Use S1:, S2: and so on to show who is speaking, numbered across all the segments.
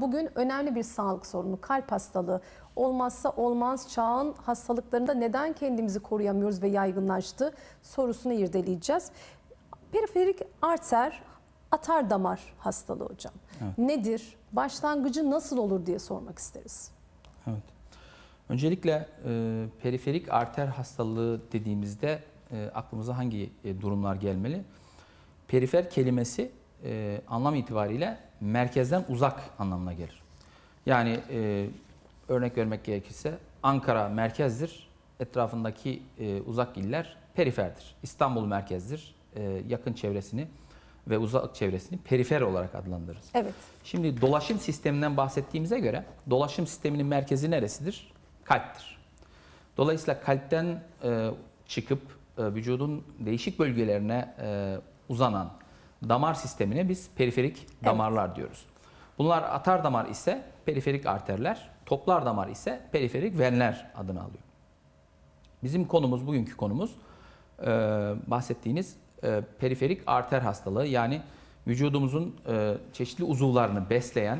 S1: Bugün önemli bir sağlık sorunu kalp hastalığı. Olmazsa olmaz çağın hastalıklarında neden kendimizi koruyamıyoruz ve yaygınlaştı sorusunu irdeleyeceğiz. Periferik arter atar damar hastalığı hocam. Evet. Nedir? Başlangıcı nasıl olur diye sormak isteriz.
S2: Evet. Öncelikle e, periferik arter hastalığı dediğimizde e, aklımıza hangi e, durumlar gelmeli? Perifer kelimesi e, anlam itibariyle merkezden uzak anlamına gelir. Yani e, örnek vermek gerekirse Ankara merkezdir, etrafındaki e, uzak iller periferdir. İstanbul merkezdir, e, yakın çevresini ve uzak çevresini perifer olarak adlandırırız. Evet. Şimdi dolaşım sisteminden bahsettiğimize göre dolaşım sisteminin merkezi neresidir? Kalptir. Dolayısıyla kalpten e, çıkıp e, vücudun değişik bölgelerine e, uzanan damar sistemine biz periferik damarlar evet. diyoruz. Bunlar atar damar ise periferik arterler, toplar damar ise periferik venler adını alıyor. Bizim konumuz, bugünkü konumuz e, bahsettiğiniz e, periferik arter hastalığı. Yani vücudumuzun e, çeşitli uzuvlarını besleyen,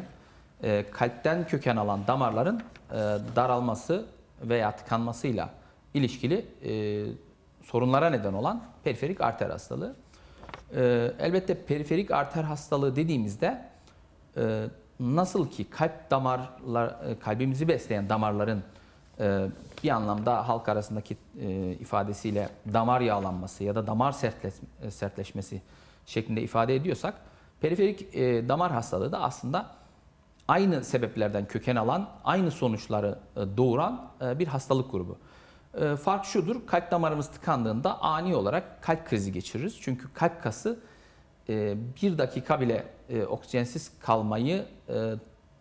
S2: e, kalpten köken alan damarların e, daralması veya tıkanmasıyla ilişkili e, sorunlara neden olan periferik arter hastalığı. Ee, elbette periferik arter hastalığı dediğimizde e, nasıl ki kalp damarlar, e, kalbimizi besleyen damarların e, bir anlamda halk arasındaki ifadesiyle damar yağlanması ya da damar sertleşmesi şeklinde ifade ediyorsak periferik damar hastalığı da aslında aynı sebeplerden köken alan, aynı sonuçları doğuran bir hastalık grubu. E, fark şudur, kalp damarımız tıkandığında ani olarak kalp krizi geçiririz. Çünkü kalp kası e, bir dakika bile e, oksijensiz kalmayı e,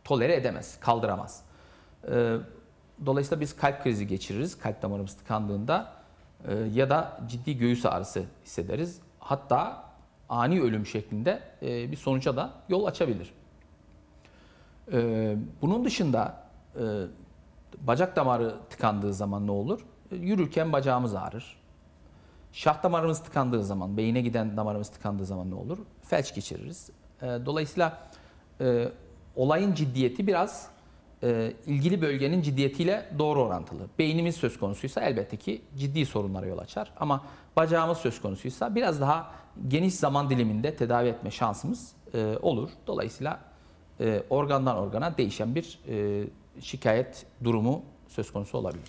S2: tolere edemez, kaldıramaz. E, dolayısıyla biz kalp krizi geçiririz kalp damarımız tıkandığında ya da ciddi göğüs ağrısı hissederiz. Hatta ani ölüm şeklinde bir sonuca da yol açabilir. bunun dışında bacak damarı tıkandığı zaman ne olur? yürürken bacağımız ağrır. Şah damarımız tıkandığı zaman, beyine giden damarımız tıkandığı zaman ne olur? Felç geçiririz. Ee, dolayısıyla e, olayın ciddiyeti biraz e, ilgili bölgenin ciddiyetiyle doğru orantılı. Beynimiz söz konusuysa elbette ki ciddi sorunlara yol açar. Ama bacağımız söz konusuysa biraz daha geniş zaman diliminde tedavi etme şansımız e, olur. Dolayısıyla organdan organa değişen bir şikayet durumu söz konusu olabilir.